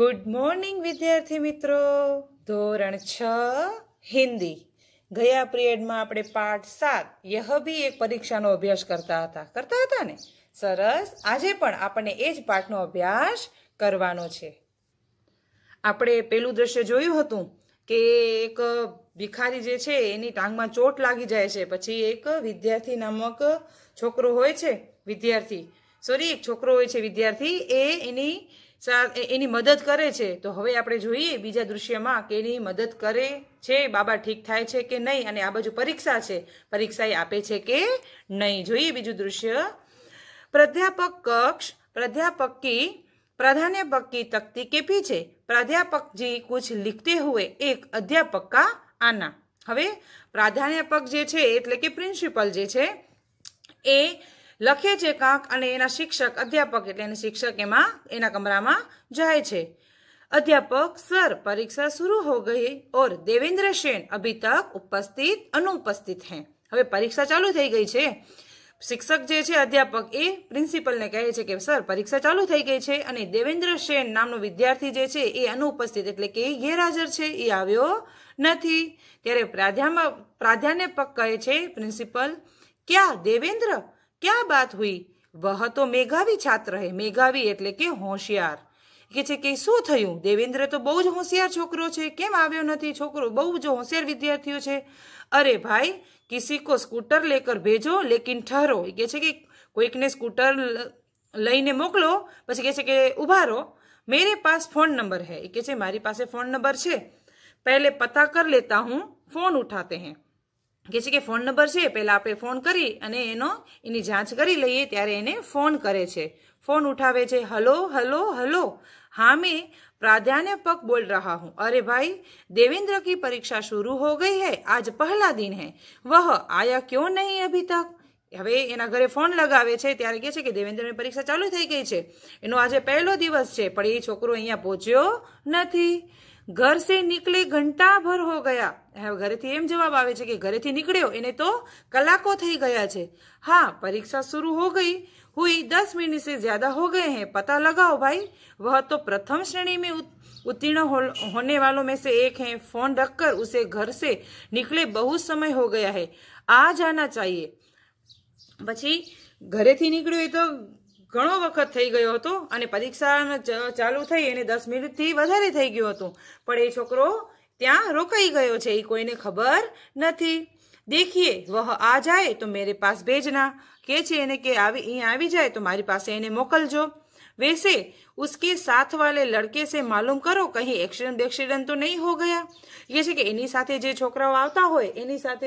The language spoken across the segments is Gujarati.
ગુડ મોર્નિંગ વિદ્યાર્થી મિત્રો ધોરણ છ હિન્દી ગયા પિરિયડમાં આપણે પાઠ સાત યહ બી એક પરીક્ષાનો અભ્યાસ કરતા હતા કરતા હતા ને સરસ આજે પણ આપણને એ જ પાઠનો અભ્યાસ કરવાનો છે આપણે પેલું દ્રશ્ય જોયું હતું કે એક ભિખારી જે છે એની ટાંગમાં ચોટ લાગી જાય છે પછી એક વિદ્યાર્થી નામક છોકરો હોય છે વિદ્યાર્થી સોરી એક છોકરો હોય છે વિદ્યાર્થી એ એની એની મદદ કરે છે તો હવે આપણે જોઈએ બીજા દૃશ્યમાં કે એની મદદ કરે છે બાબા ઠીક થાય છે કે નહીં અને આ બાજુ પરીક્ષા છે પરીક્ષા એ આપે છે કે નહીં જોઈએ બીજું દૃશ્ય પ્રાધ્યાપક કક્ષ પ્રાધ્યાપક કી प्राध्यापक की तख्ती के पीछे प्राध्यापक जी कुछ लिखते हुए एक अध्यापक હવે પ્રાધ્યાપક જે છે એટલે કે પ્રિન્સિપલ જે છે એ લખે છે કાંક અને એના શિક્ષક અધ્યાપક એટલે એને શિક્ષક એમાં એના કમરામાં જાય છે અધ્યાપક સર પરીક્ષા शुरू હો ગઈ ઓર देवेंद्र सेन अभी तक उपस्थित अनुपस्थित हैं હવે પરીક્ષા ચાલુ થઈ ગઈ છે શિક્ષક જે છે અધ્યાપક એ પ્રિન્સિપલને કહે છે કે સર પરીક્ષા ચાલુ થઈ ગઈ છે અને દેવેન્દ્ર સેન નામનો વિદ્યાર્થી જે છે એ અનુપસ્થિત એટલે કે એ ગેરહાજર છે એ આવ્યો નથી ત્યારે પ્રાધ્યામાં પ્રાધાન્યપક કહે છે પ્રિન્સિપલ ક્યાં દેવેન્દ્ર ક્યાં બાત હુઈ વહ તો મેઘાવી છાત્ર હે મેઘાવી એટલે કે હોશિયાર કે છે કે શું થયું દેવેન્દ્ર તો બહુ જ હોશિયાર છોકરો છે કેમ આવ્યો નથી છોકરો બહુ જ હોશિયાર વિદ્યાર્થીઓ છે અરે ભાઈ કિસી કો સ્કૂટર લેકર ભેજો લેકિન ઠહરો કે છે કે કોઈકને સ્કૂટર લઈને મોકલો પછી કહે છે કે ઉભા રહો મેરે પાસ ફોન નંબર હૈ કે છે મારી પાસે ફોન નંબર છે પહેલે પતા કર લેતા હું ફોન ઉઠાતે હૈ કે છે કે ફોન નંબર છે પહેલાં આપણે ફોન કરી અને એનો એની જાંચ કરી લઈએ ત્યારે એને ફોન કરે છે ફોન ઉઠાવે છે હલો હલો હલો મેં પ્રાધાન્ય પક બોલ रहा હું અરે ભાઈ દેવેન્દ્ર की પરીક્ષા शुरू હો ગઈ હૈ આજ પહેલા દિન હૈ वह આયા ક્યો નહીં અભી તક હવે એના ઘરે ફોન લગાવે છે ત્યારે કહે છે કે દેવેન્દ્રની પરીક્ષા ચાલુ થઈ ગઈ છે એનો આજે પહેલો દિવસ છે પણ એ છોકરો અહીંયા પહોંચ્યો નથી ઘર સે નીકળે ઘંટા ભર હો ગયા હવે ઘરેથી એમ જવાબ આવે છે કે ઘરેથી નીકળ્યો એને તો કલાકો થઈ ગયા છે હા પરીક્ષા શરૂ હો ગઈ हुई दस मिनट से ज्यादा हो गए हैं पता लगाओ भाई वह तो प्रथम श्रेणी में उत्तीर्ण हो, होने वालों में से एक हैं फोन रखकर उसे घर से निकले बहुत समय हो गया है आ जाना चाहिए પછી ઘરેથી નીકળ્યું એ તો ઘણો વખત થઈ ગયો હતો અને પરીક્ષા ચાલુ થઈ એને દસ મિનિટથી વધારે થઈ ગયું હતું પણ એ છોકરો ત્યાં રોકાઈ ગયો છે એ કોઈને ખબર નથી દેખીએ વહ આ જાય તો મેરે પાસ ભેજના કે છે એને કે આવી અહીં આવી જાય તો મારી પાસે એને મોકલજો વેસે उसके साथ वाले लड़के से मालूम करो कहीं એક્સિડન્ટ બેક્સિડન્ટ તો નહીં હો ગયા એ છે કે એની સાથે જે છોકરાઓ આવતા હોય એની સાથે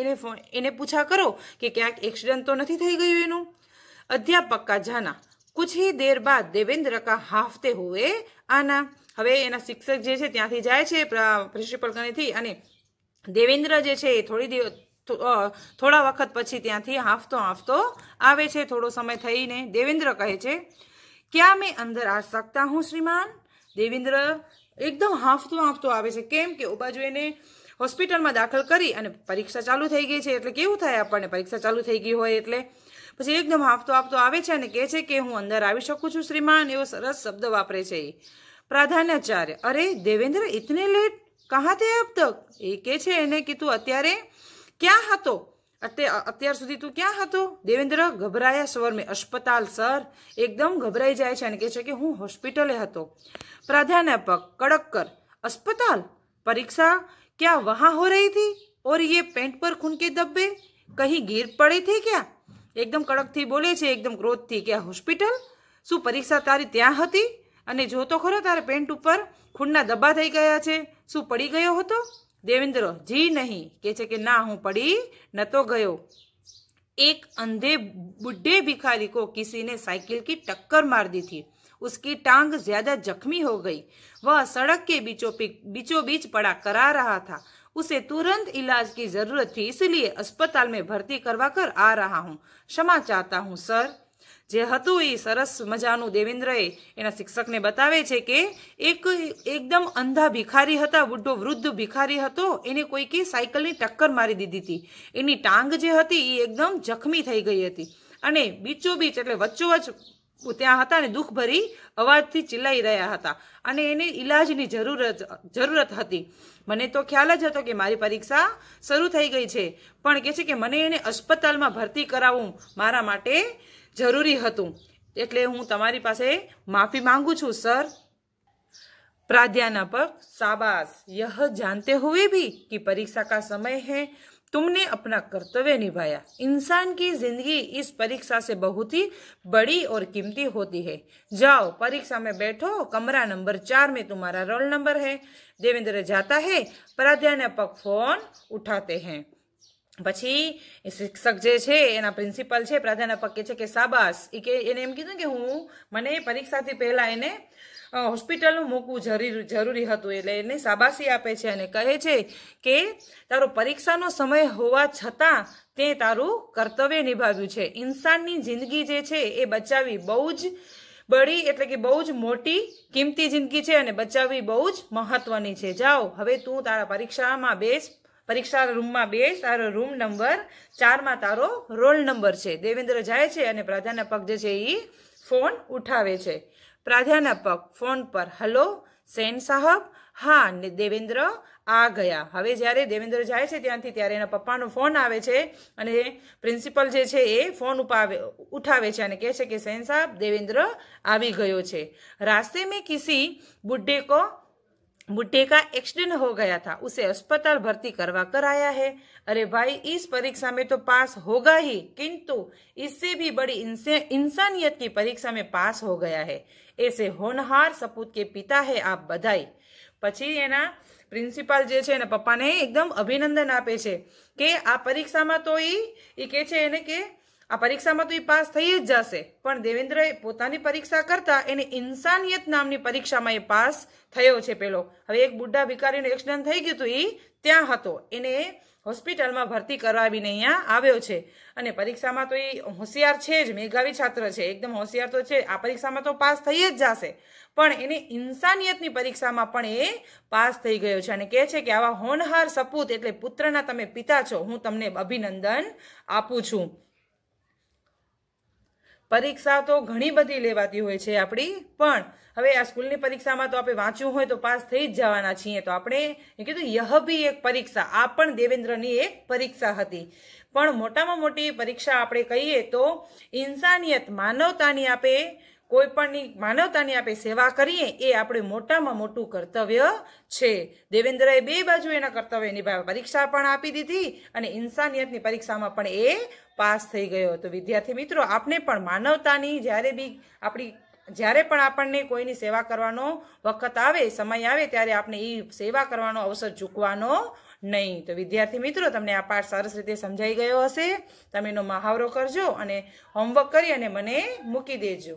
એને એને પૂછા કરો કે ક્યાંક એક્સિડન્ટ તો નથી થઈ ગયું એનું અધ્યાપક કા જાના કુછ હી દેર બાદ દેવેન્દ્ર કા હાફતે હુએ આના હવે એના શિક્ષક જે છે ત્યાંથી જાય છે પ્રિન્સિપલ ગણીથી અને દેવેન્દ્ર જે છે એ થોડી દિવસ થોડા વખત પછી ત્યાંથી હાફતો હાફતો આવે છે થોડો સમય થઈને દેવેન્દ્ર કહે છે ક્યાં મેં અંદર આ શકતા હું શ્રીમાન દેવેન્દ્ર એકદમ હાફતો હાફતો આવે છે કેમ કે બાજુ એને હોસ્પિટલમાં દાખલ કરી અને પરીક્ષા ચાલુ થઈ ગઈ છે એટલે કેવું થાય આપણને પરીક્ષા ચાલુ થઈ ગઈ હોય એટલે પછી એકદમ હાફ તો આપ તો આવે છે અને કહે છે કે હું અંદર આવી શકું છું શ્રીમાન એવો સરસ શબ્દ વાપરે છે પ્રાધાન્યાચાર્ય અરે દેવેન્દ્ર इतने લેટ ક્યાં تھے આપ તક એકે છે એને કીધું અત્યારે શું હતો અત્યાર સુધી તું શું હતો દેવેન્દ્ર ગભરાયા સવર્મે અસ્પતાલ સર એકદમ ગભરાઈ જાય છે અને કહે છે કે હું હોસ્પિટલે હતો પ્રાધાન્યપક કડકકર અસ્પતાલ પરીક્ષા શું वहां હો રહી થી ઓર યે પેન્ટ પર ખૂન કે દબ્બે કહી ગીર પડે થી ક્યા એકદમ કડકથી બોલે છે એકદમ ક્રોધથી કે આ હોસ્પિટલ શું પરીક્ષા તારી ત્યાં હતી અને જોતો ખરો તારે પેન્ટ ઉપર ખૂનના દબા થઈ ગયા છે શું પડી ગયો હતો દેવેન્દ્ર જી નહીં કે છે કે ના હું પડી નતો ગયો એક અંધે બુઢે ભિખારી કો કિસીને સાઇकिल કી ટક્કર માર દીધી ઉસકી ટાંગ જ્યાદા ज्यादा હો ગઈ गई સડક કે બીચો बीचों बीचों बीच पड़ा करा रहा था उसे तुरंत इलाज की जरूरत थी इसलिए अस्पताल में भर्ती करवा कर आ रहा हूँ क्षमा चाहता हूँ સર જે હતું એ સરસ મજાનું દેવેન્દ્રએ એના શિક્ષકને બતાવે છે કે એક એકદમ અંધા ભિખારી હતા બુઢો વૃદ્ધ ભિખારી હતો એને કોઈકે સાયકલની ટક્કર મારી દીધી હતી એની ટાંગ જે હતી એ એકદમ જખમી થઈ ગઈ હતી અને બીચોબીચ એટલે વચ્ચોવચ ત્યાં હતા ને દુઃખભરી અવાજથી ચિલ્લાઈ રહ્યા હતા અને એને ઇલાજની જરૂરત જરૂરત હતી મને તો ખ્યાલ જ હતો કે મારી પરીક્ષા શરૂ થઈ ગઈ છે પણ કહે છે કે મને એને અસ્પતાલમાં ભરતી કરાવવું મારા માટે જરૂરી હતું એટલે હું તમારી પાસે માફી માંગુ છું સર પ્રાધ્યાનાપક સાબાસ યહ जानते हुए भी કે પરીક્ષા કા સમય है तुमने अपना कर्तव्य निभाया इंसान की जिंदगी इस परीक्षा से बहुत ही बड़ी और कीमती होती है जाओ परीक्षा में बैठो कमरा नंबर चार में तुम्हारा रोल नंबर है देवेंद्र जाता है प्राध्यापक फोन उठाते हैं પછી શિક્ષક જે છે એના પ્રિન્સિપલ છે પ્રાધ્યાપક કે છે કે સાબાસ એ કે એને એમ કીધું કે હું મને પરીક્ષાથી પહેલા એને હોસ્પિટલનું મૂકવું જરૂરી જરૂરી હતું એટલે એને શાબાશી આપે છે અને કહે છે કે તારો પરીક્ષાનો સમય હોવા છતાં તે તારું કર્તવ્ય નિભાવ્યું છે ઇન્સાનની જિંદગી જે છે એ બચાવી બહુ જ બળી એટલે કે બહુ જ મોટી કિંમતી જિંદગી છે અને બચાવવી બહુ જ મહત્વની છે જાઓ હવે તું તારા પરીક્ષામાં બેસ પરીક્ષા રૂમમાં બે તારો રૂમ નંબર ચારમાં તારો રોલ નંબર છે દેવેન્દ્ર જાય છે અને પ્રાધ્યાપક જે છે એ ફોન ઉઠાવે છે પ્રાધ્યાપક ફોન પર હલો સેન સાહબ હા દેવેન્દ્ર આ ગયા હવે જ્યારે દેવેન્દ્ર જાય છે ત્યાંથી ત્યારે એના પપ્પાનો ફોન આવે છે અને પ્રિન્સિપલ જે છે એ ફોન ઉપાવે ઉઠાવે છે અને કહે છે કે સેન સાહબ દેવેન્દ્ર આવી ગયો છે રાસ્તે મેં કિસી બુઢ્ઢે કો बुड्ढे का एक्सीडेंट हो गया था उसे अस्पताल भर्ती करवा कर आया है अरे भाई इस परीक्षा में तो पास होगा ही किंतु इससे भी बड़ी इंसानियत की परीक्षा में पास हो गया है ऐसे होनहार सपूत के पिता है आप बधाई પછી એના પ્રિન્સિપાલ पप्पा ने एकदम अभिनंदन आपे અભિનંદન આપે છે કે આ પરીક્ષામાં તો એ કે છે એને કે આ પરીક્ષામાં તો એ પાસ થઈ જ જશે પણ દેવેન્દ્રએ પોતાની પરીક્ષા કરતા એને ઇન્સાનિયત નામની પરીક્ષામાં એ પાસ થયો છે પેલો હવે એક બુઢા ભિકારીનું એક્સિડન્ટ થઈ ગયું હતું એ ત્યાં હતો એને હોસ્પિટલમાં ભરતી કરાવીને અહીંયા આવ્યો છે અને પરીક્ષામાં તો એ હોશિયાર છે જ મેઘાવી છાત્ર છે એકદમ હોશિયાર તો છે આ પરીક્ષામાં તો પાસ થઈ જ જશે પણ એને ઇન્સાનિયતની પરીક્ષામાં પણ એ પાસ થઈ ગયો છે અને કહે છે કે આવા હોનહાર સપૂત એટલે પુત્રના તમે પિતા છો હું તમને અભિનંદન આપું છું પરીક્ષા તો ઘણી બધી લેવાતી હોય છે આપણી પણ હવે આ સ્કૂલની પરીક્ષામાં તો આપણે વાંચ્યું હોય તો પાસ થઈ જ જવાના છીએ તો આપણે એ કીધું યહ બી એક પરીક્ષા આ પણ દેવેન્દ્રની એક પરીક્ષા હતી પણ મોટામાં મોટી પરીક્ષા આપણે કહીએ તો ઇન્સાનિયત માનવતાની આપણે કોઈ પણની માનવતાની આપણે સેવા કરીએ એ આપણે મોટામાં મોટું કર્તવ્ય છે દેવેન્દ્રએ બે બાજુ એના કર્તવ્ય નિભાવ્યા પરીક્ષા પણ આપી દીધી અને ઇન્સાનિયતની પરીક્ષામાં પણ એ પાસ થઈ ગયો તો વિદ્યાર્થી મિત્રો આપને પણ માનવતાની જ્યારે બી આપણી જ્યારે પણ આપણને કોઈની સેવા કરવાનો વખત આવે સમય આવે ત્યારે આપણે એ સેવા કરવાનો અવસર ચૂકવાનો નહીં તો વિદ્યાર્થી મિત્રો તમને આ પાઠ સરસ રીતે સમજાઈ ગયો હશે તમે એનો મહાવરો કરજો અને હોમવર્ક કરી અને મને મૂકી દેજો